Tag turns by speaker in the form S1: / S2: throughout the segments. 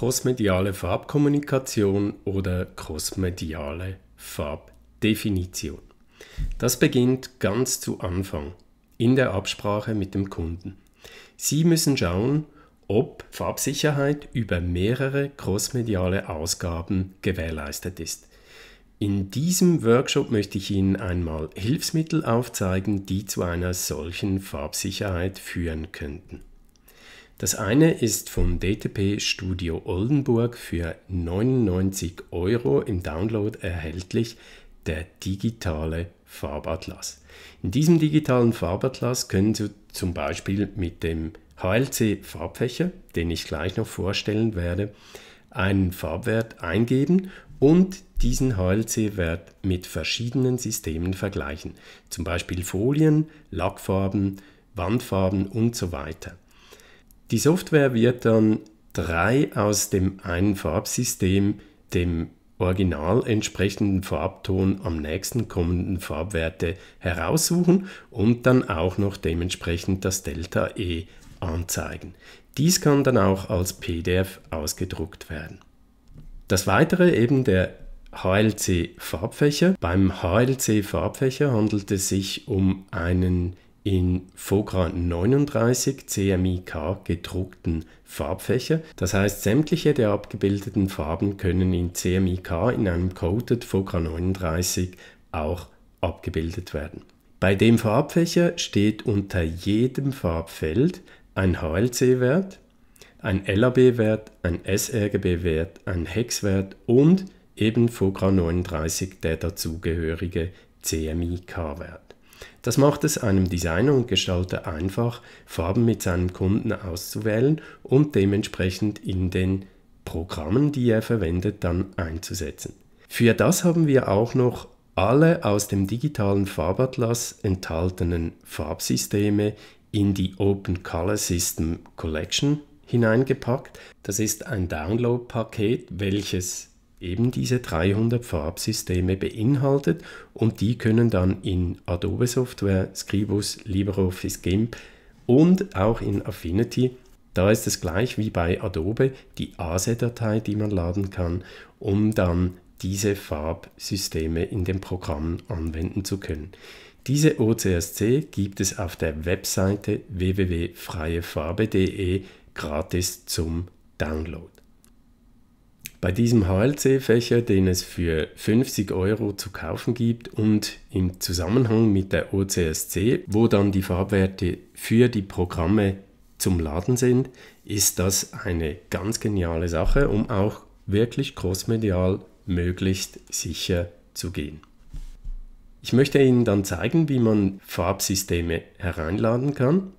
S1: crossmediale Farbkommunikation oder crossmediale Farbdefinition. Das beginnt ganz zu Anfang, in der Absprache mit dem Kunden. Sie müssen schauen, ob Farbsicherheit über mehrere crossmediale Ausgaben gewährleistet ist. In diesem Workshop möchte ich Ihnen einmal Hilfsmittel aufzeigen, die zu einer solchen Farbsicherheit führen könnten. Das eine ist vom DTP Studio Oldenburg für 99 Euro im Download erhältlich, der digitale Farbatlas. In diesem digitalen Farbatlas können Sie zum Beispiel mit dem HLC Farbfächer, den ich gleich noch vorstellen werde, einen Farbwert eingeben und diesen HLC-Wert mit verschiedenen Systemen vergleichen, zum Beispiel Folien, Lackfarben, Wandfarben und so weiter. Die Software wird dann drei aus dem einen Farbsystem, dem original entsprechenden Farbton am nächsten kommenden Farbwerte heraussuchen und dann auch noch dementsprechend das Delta E anzeigen. Dies kann dann auch als PDF ausgedruckt werden. Das weitere eben der HLC Farbfächer. Beim HLC Farbfächer handelt es sich um einen in Fogra 39 CMYK gedruckten Farbfächer. Das heißt, sämtliche der abgebildeten Farben können in CMYK in einem Coded Fogra 39 auch abgebildet werden. Bei dem Farbfächer steht unter jedem Farbfeld ein HLC-Wert, ein LAB-Wert, ein sRGB-Wert, ein Hex-Wert und eben Fogra 39 der dazugehörige CMYK-Wert. Das macht es einem Designer und Gestalter einfach, Farben mit seinem Kunden auszuwählen und dementsprechend in den Programmen, die er verwendet, dann einzusetzen. Für das haben wir auch noch alle aus dem digitalen Farbatlas enthaltenen Farbsysteme in die Open Color System Collection hineingepackt. Das ist ein Download-Paket, welches eben diese 300 Farbsysteme beinhaltet und die können dann in Adobe Software, Scribus, LibreOffice GIMP und auch in Affinity, da ist es gleich wie bei Adobe, die ASE-Datei, die man laden kann, um dann diese Farbsysteme in den Programmen anwenden zu können. Diese OCSC gibt es auf der Webseite www.freiefarbe.de gratis zum Download. Bei diesem HLC-Fächer, den es für 50 Euro zu kaufen gibt und im Zusammenhang mit der OCSC, wo dann die Farbwerte für die Programme zum Laden sind, ist das eine ganz geniale Sache, um auch wirklich crossmedial möglichst sicher zu gehen. Ich möchte Ihnen dann zeigen, wie man Farbsysteme hereinladen kann.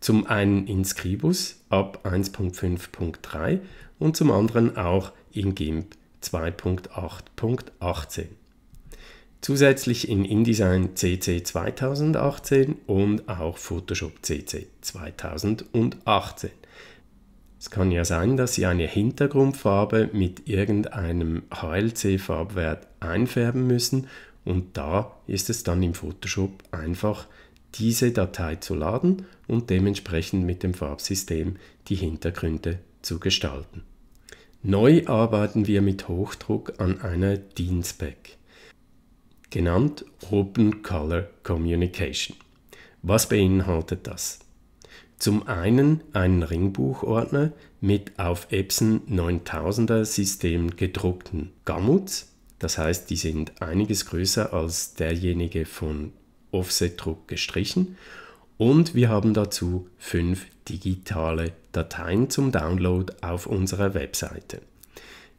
S1: Zum einen in Scribus ab 1.5.3 und zum anderen auch in GIMP 2.8.18. Zusätzlich in InDesign CC 2018 und auch Photoshop CC 2018. Es kann ja sein, dass Sie eine Hintergrundfarbe mit irgendeinem HLC-Farbwert einfärben müssen und da ist es dann im Photoshop einfach diese Datei zu laden und dementsprechend mit dem Farbsystem die Hintergründe zu gestalten. Neu arbeiten wir mit Hochdruck an einer DIN-Spec, genannt Open Color Communication. Was beinhaltet das? Zum einen einen Ringbuchordner mit auf Epson 9000er System gedruckten Gamuts, das heißt, die sind einiges größer als derjenige von Offsetdruck gestrichen und wir haben dazu fünf digitale Dateien zum Download auf unserer Webseite.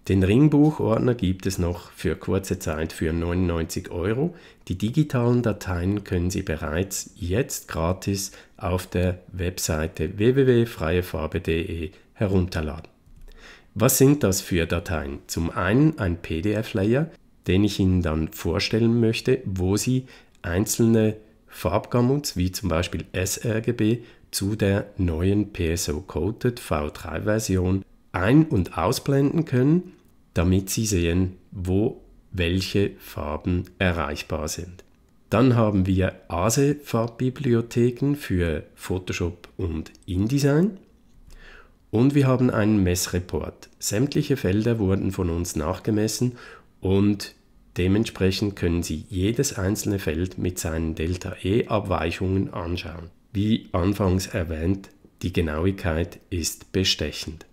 S1: Den Ringbuchordner gibt es noch für kurze Zeit für 99 Euro. Die digitalen Dateien können Sie bereits jetzt gratis auf der Webseite www.freiefarbe.de herunterladen. Was sind das für Dateien? Zum einen ein PDF-Layer, den ich Ihnen dann vorstellen möchte, wo Sie einzelne Farbgammuts, wie zum Beispiel sRGB, zu der neuen PSO-Coded V3-Version ein- und ausblenden können, damit Sie sehen, wo welche Farben erreichbar sind. Dann haben wir ASE-Farbbibliotheken für Photoshop und InDesign. Und wir haben einen Messreport. Sämtliche Felder wurden von uns nachgemessen und Dementsprechend können Sie jedes einzelne Feld mit seinen Delta-E-Abweichungen anschauen. Wie anfangs erwähnt, die Genauigkeit ist bestechend.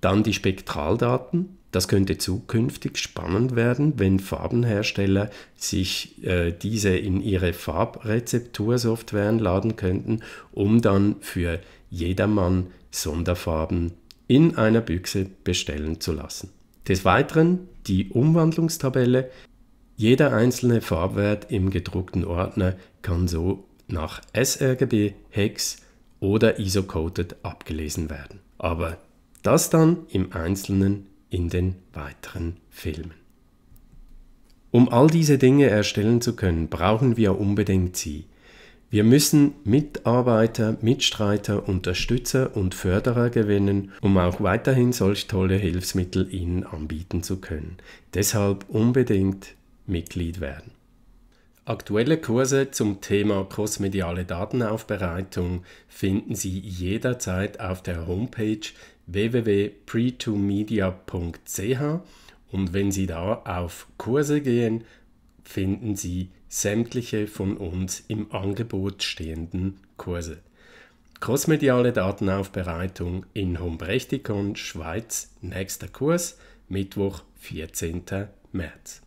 S1: Dann die Spektraldaten. Das könnte zukünftig spannend werden, wenn Farbenhersteller sich äh, diese in ihre Farbrezeptursoftware laden könnten, um dann für jedermann Sonderfarben in einer Büchse bestellen zu lassen. Des Weiteren die Umwandlungstabelle, jeder einzelne Farbwert im gedruckten Ordner kann so nach sRGB, Hex oder ISO-coded abgelesen werden. Aber das dann im Einzelnen in den weiteren Filmen. Um all diese Dinge erstellen zu können, brauchen wir unbedingt Sie. Wir müssen Mitarbeiter, Mitstreiter, Unterstützer und Förderer gewinnen, um auch weiterhin solch tolle Hilfsmittel Ihnen anbieten zu können. Deshalb unbedingt Mitglied werden. Aktuelle Kurse zum Thema crossmediale Datenaufbereitung finden Sie jederzeit auf der Homepage www.pre2media.ch und wenn Sie da auf Kurse gehen, finden Sie sämtliche von uns im Angebot stehenden Kurse. Crossmediale Datenaufbereitung in Hombrechtikon, Schweiz, nächster Kurs, Mittwoch, 14. März.